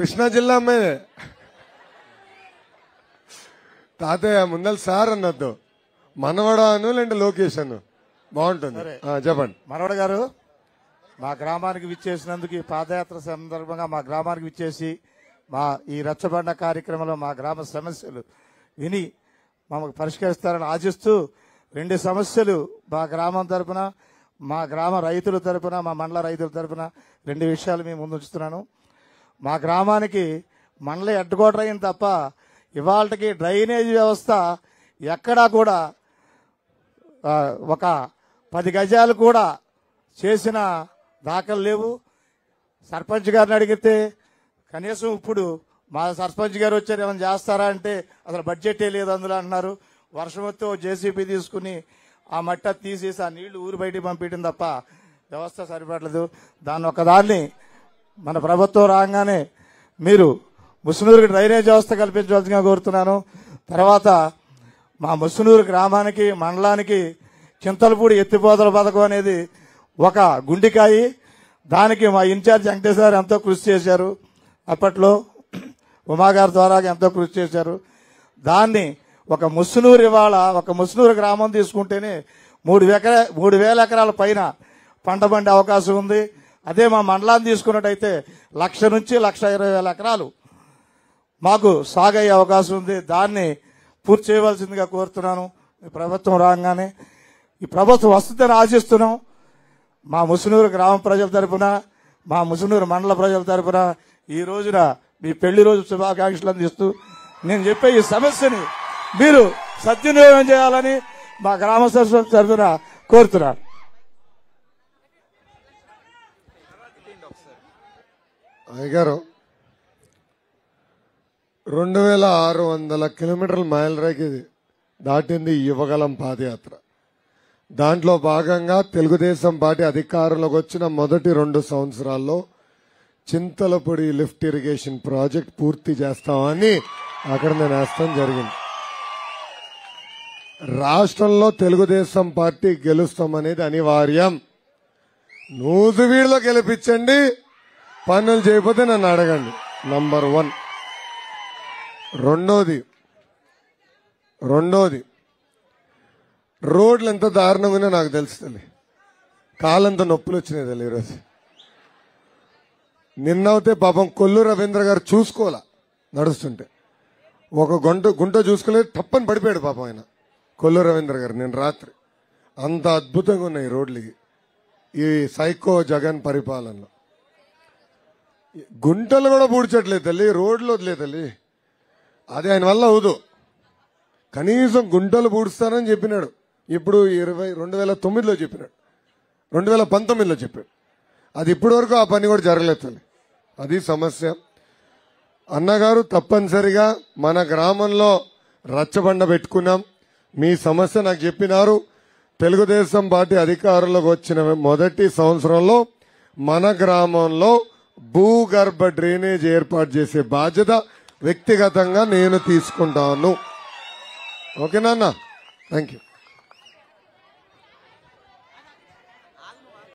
కృష్ణా జిల్లా అమ్మాయి తాతయ్య ముందల సార్ అన్నద్దు అను లేదంటే లొకేషన్ బాగుంటుంది చెప్పండి మనవడ గారు మా గ్రామానికి విచ్చేసినందుకు ఈ పాదయాత్ర సందర్భంగా మా గ్రామానికి విచ్చేసి మా ఈ రచ్చబండ కార్యక్రమంలో మా గ్రామ సమస్యలు విని మమ్మల్ని పరిష్కరిస్తారని ఆశిస్తూ రెండు సమస్యలు మా గ్రామం తరపున మా గ్రామ రైతుల తరపున మా మండల రైతుల తరపున రెండు విషయాలు మేము ముందుంచుతున్నాను మా గ్రామానికి మండలి హెడ్కోటర్ అయింది తప్ప ఇవాళకి డ్రైనేజ్ వ్యవస్థ ఎక్కడా కూడా ఒక పది గజాలు కూడా చేసిన దాఖలు లేవు సర్పంచ్ గారిని అడిగితే కనీసం ఇప్పుడు మా సర్పంచ్ గారు వచ్చారు ఏమైనా చేస్తారా అంటే అసలు బడ్జెటే లేదు అందులో అంటున్నారు వర్షం వస్తే జేసీబీ తీసుకుని ఆ మట్ట తీసేసి ఆ నీళ్లు ఊరు బయటికి పంపించడం తప్ప వ్యవస్థ సరిపడలేదు దాన్ని ఒకదాన్ని మన ప్రభుత్వం రాగానే మీరు ముసునూరుకి డ్రైనేజ్ వ్యవస్థ కల్పించవలసిందిగా కోరుతున్నాను తర్వాత మా ముసునూరు గ్రామానికి మండలానికి చింతలపూడి ఎత్తిపోతల పథకం అనేది ఒక గుండికాయి దానికి మా ఇన్ఛార్జ్ వెంకటేశ్వర ఎంతో కృషి చేశారు అప్పట్లో ఉమాగారి ద్వారా ఎంతో కృషి చేశారు దాన్ని ఒక ముసునూరు ఇవాళ ఒక ముసునూరు గ్రామం తీసుకుంటేనే మూడు ఎకరా మూడు వేల ఎకరాల పైన పంట పండే అవకాశం ఉంది అదే మా మండలాన్ని తీసుకున్నట్టయితే లక్ష నుంచి లక్ష ఇరవై వేల ఎకరాలు మాకు సాగయ్యే అవకాశం ఉంది దాన్ని పూర్తి చేయవలసిందిగా కోరుతున్నాను ఈ ప్రభుత్వం రాగానే ఈ ప్రభుత్వం వస్తుందని ఆశిస్తున్నాం మా ముసునూరు గ్రామ ప్రజల తరఫున మా ముసునూరు మండల ప్రజల తరఫున ఈ రోజున మీ పెళ్లి రోజు శుభాకాంక్షలు అందిస్తూ నేను చెప్పే ఈ సమస్యని మీరు సద్వినియోగం చేయాలని మా గ్రామ సరస్వతి తరఫున కోరుతున్నాను చూడండి అయ్యగారు రెండు వేల ఆరు వందల కిలోమీటర్ల మైలురాయికి దాటింది యువగలం పాదయాత్ర దాంట్లో భాగంగా తెలుగుదేశం పార్టీ అధికారంలోకి వచ్చిన మొదటి రెండు సంవత్సరాల్లో చింతలపొడి లిఫ్ట్ ఇరిగేషన్ ప్రాజెక్ట్ పూర్తి చేస్తామని అక్కడ నేను వేస్తాం జరిగింది రాష్ట్రంలో తెలుగుదేశం పార్టీ గెలుస్తామనేది అనివార్యం నూతువీడులో గెలిపించండి పనులు చేయకపోతే నన్ను అడగండి నంబర్ వన్ రెండోది రెండోది రోడ్లు ఎంత దారుణంగానే నాకు తెలుస్తుంది కాలంత నొప్పులు వచ్చినాయి తల్లి ఈరోజు నిన్నవుతే పాపం కొల్లు రవీంద్ర గారు చూసుకోవాలా నడుస్తుంటే ఒక గుంట గుంట చూసుకోలేదు తప్పని పడిపోయాడు పాపం ఆయన కొల్లు రవీంద్ర గారు నేను రాత్రి అంత అద్భుతంగా ఉన్నాయి రోడ్లకి ఈ సైకో జగన్ పరిపాలన గుంటలు కూడా పూడ్చట్లేదు తల్లి రోడ్లు వదిలేదు తల్లి అది ఆయన వల్ల అవుదు కనీసం గుంటలు పూడుస్తానని చెప్పినాడు ఇప్పుడు ఇరవై రెండు వేల తొమ్మిదిలో చెప్పినాడు రెండు వేల పంతొమ్మిదిలో చెప్పాడు అది ఇప్పటి వరకు ఆ పని కూడా జరగలేదు తల్లి అది సమస్య అన్నగారు తప్పనిసరిగా మన గ్రామంలో రచ్చబండ పెట్టుకున్నాం మీ సమస్య నాకు చెప్పినారు తెలుగుదేశం పార్టీ అధికారంలోకి వచ్చిన మొదటి సంవత్సరంలో మన గ్రామంలో భూగర్భ డ్రైనేజ్ ఏర్పాటు చేసే బాధ్యత వ్యక్తిగతంగా నేను తీసుకుంటాను ఓకేనా థ్యాంక్ యూ